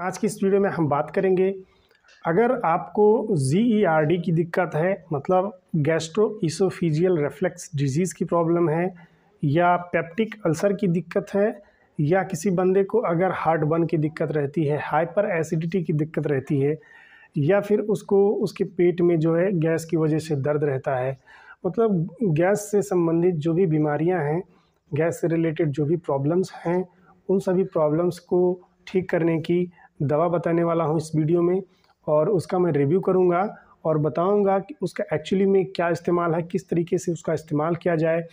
आज की इस वीडियो में हम बात करेंगे अगर आपको जी e की दिक्कत है मतलब गैस्ट्रो इसोफिजियल रेफ्लेक्स डिजीज़ की प्रॉब्लम है या पेप्टिक अल्सर की दिक्कत है या किसी बंदे को अगर हार्ट बर्न की दिक्कत रहती है हाइपर एसिडिटी की दिक्कत रहती है या फिर उसको उसके पेट में जो है गैस की वजह से दर्द रहता है मतलब गैस से संबंधित जो भी बीमारियां हैं गैस से रिलेटेड जो भी प्रॉब्लम्स हैं उन सभी प्रॉब्लम्स को ठीक करने की दवा बताने वाला हूँ इस वीडियो में और उसका मैं रिव्यू करूँगा और बताऊँगा कि उसका एक्चुअली में क्या इस्तेमाल है किस तरीके से उसका इस्तेमाल किया जाए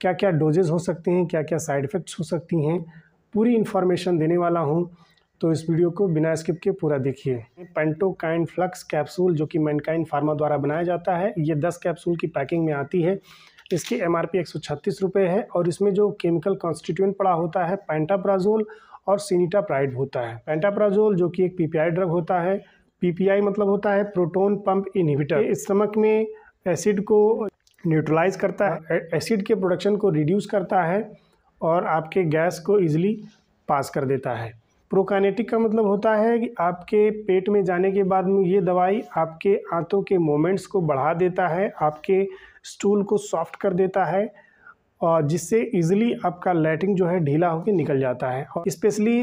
क्या क्या डोजेज़ हो सकते हैं क्या क्या साइड इफ़ेक्ट्स हो सकती हैं पूरी इन्फॉर्मेशन देने वाला हूँ तो इस वीडियो को बिना स्किप के पूरा देखिए पेंटोकाइन फ्लक्स कैप्सूल जो कि मैनकाइन फार्मा द्वारा बनाया जाता है ये 10 कैप्सूल की पैकिंग में आती है इसकी एम आर पी एक है और इसमें जो केमिकल कॉन्स्टिट्यूंट पड़ा होता है पैंटाप्राजोल और सीनीटाप्राइड होता है पैंटाप्राजोल जो कि एक पीपीआई ड्रग होता है पीपीआई मतलब होता है प्रोटोन पंप इनहिबिटर इस स्टमक में एसिड को न्यूट्रलाइज करता है एसिड के प्रोडक्शन को रिड्यूस करता है और आपके गैस को ईजिली पास कर देता है प्रोकाइनेटिक का मतलब होता है कि आपके पेट में जाने के बाद में ये दवाई आपके आंतों के मोमेंट्स को बढ़ा देता है आपके स्टूल को सॉफ्ट कर देता है और जिससे इजीली आपका लैटिंग जो है ढीला होकर निकल जाता है और स्पेशली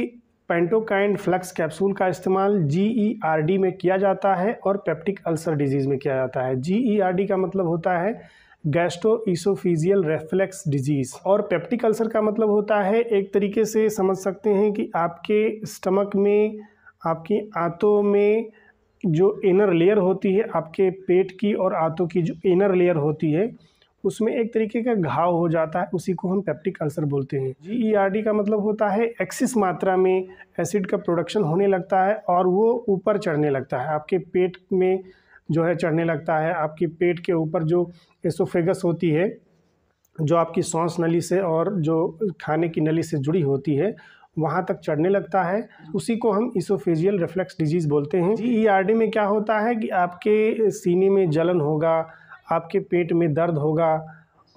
पेंटोकाइन फ्लक्स कैप्सूल का इस्तेमाल जी ई आर डी में किया जाता है और पेप्टिक अल्सर डिजीज़ में किया जाता है जी ई आर डी का मतलब होता है गैस्ट्रो इसोफिजियल रेफ्लेक्स डिजीज़ और पेप्टिक अल्सर का मतलब होता है एक तरीके से समझ सकते हैं कि आपके स्टमक में आपकी आंतों में जो इनर लेयर होती है आपके पेट की और आंतों की जो इनर लेयर होती है उसमें एक तरीके का घाव हो जाता है उसी को हम पेप्टिक अल्सर बोलते हैं जी ई आर डी का मतलब होता है एक्सिस मात्रा में एसिड का प्रोडक्शन होने लगता है और वो ऊपर चढ़ने लगता है आपके पेट में जो है चढ़ने लगता है आपकी पेट के ऊपर जो एसोफेगस होती है जो आपकी सांस नली से और जो खाने की नली से जुड़ी होती है वहाँ तक चढ़ने लगता है उसी को हम इसोफेजियल रिफ्लेक्स डिजीज़ बोलते हैं जी ई e में क्या होता है कि आपके सीने में जलन होगा आपके पेट में दर्द होगा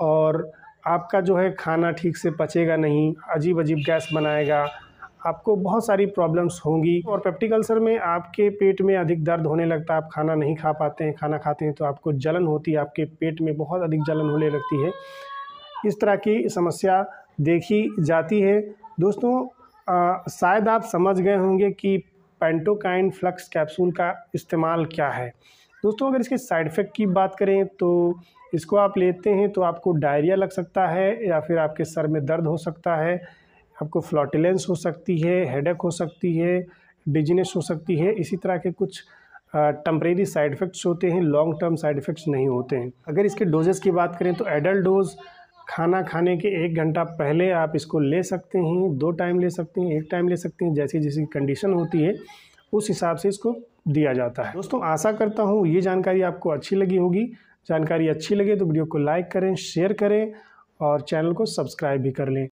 और आपका जो है खाना ठीक से पचेगा नहीं अजीब अजीब गैस बनाएगा आपको बहुत सारी प्रॉब्लम्स होंगी और पेप्टिक अल्सर में आपके पेट में अधिक दर्द होने लगता है आप खाना नहीं खा पाते हैं खाना खाते हैं तो आपको जलन होती है आपके पेट में बहुत अधिक जलन होने लगती है इस तरह की समस्या देखी जाती है दोस्तों शायद आप समझ गए होंगे कि पेंटोकाइन फ्लक्स कैप्सूल का इस्तेमाल क्या है दोस्तों अगर इसके साइड इफ़ेक्ट की बात करें तो इसको आप लेते हैं तो आपको डायरिया लग सकता है या फिर आपके सर में दर्द हो सकता है आपको फ्लॉटिलेंस हो सकती है हेडेक हो सकती है डिजनेस हो सकती है इसी तरह के कुछ टम्परेरी साइड इफ़ेक्ट्स होते हैं लॉन्ग टर्म साइड इफ़ेक्ट्स नहीं होते हैं अगर इसके डोजेस की बात करें तो एडल्ट डोज़ खाना खाने के एक घंटा पहले आप इसको ले सकते हैं दो टाइम ले सकते हैं एक टाइम ले सकते हैं जैसी जैसी कंडीशन होती है उस हिसाब से इसको दिया जाता है दोस्तों आशा करता हूँ ये जानकारी आपको अच्छी लगी होगी जानकारी अच्छी लगे तो वीडियो को लाइक करें शेयर करें और चैनल को सब्सक्राइब भी कर लें